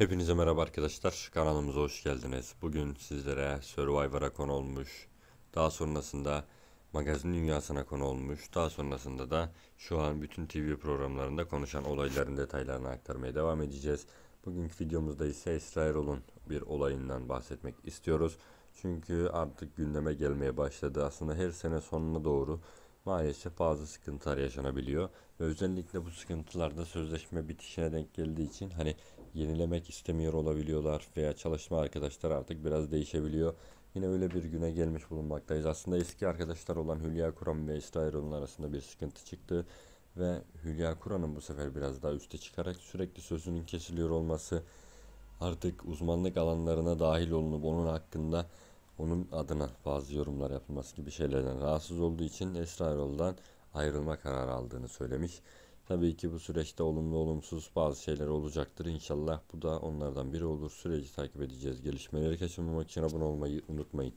Hepinize merhaba arkadaşlar. Kanalımıza hoş geldiniz. Bugün sizlere Survivor'a konu olmuş. Daha sonrasında magazin dünyasına konu olmuş. Daha sonrasında da şu an bütün TV programlarında konuşan olayların detaylarını aktarmaya devam edeceğiz. Bugünkü videomuzda ise İsrail'in bir olayından bahsetmek istiyoruz. Çünkü artık gündeme gelmeye başladı. Aslında her sene sonuna doğru maalesef bazı sıkıntılar yaşanabiliyor. Ve özellikle bu sıkıntılarda sözleşme bitişine denk geldiği için hani yenilemek istemiyor olabiliyorlar veya çalışma arkadaşları artık biraz değişebiliyor. Yine öyle bir güne gelmiş bulunmaktayız. Aslında eski arkadaşlar olan Hülya Kuran ve İsra Erol'un arasında bir sıkıntı çıktı ve Hülya Kuran'ın bu sefer biraz daha üste çıkarak sürekli sözünün kesiliyor olması artık uzmanlık alanlarına dahil olunup onun hakkında onun adına bazı yorumlar yapılması gibi şeylerden rahatsız olduğu için Esra Erol'dan ayrılma kararı aldığını söylemiş. Tabii ki bu süreçte olumlu olumsuz bazı şeyler olacaktır. İnşallah bu da onlardan biri olur. Süreci takip edeceğiz. Gelişmeleri kaçırmamak için abone olmayı unutmayın.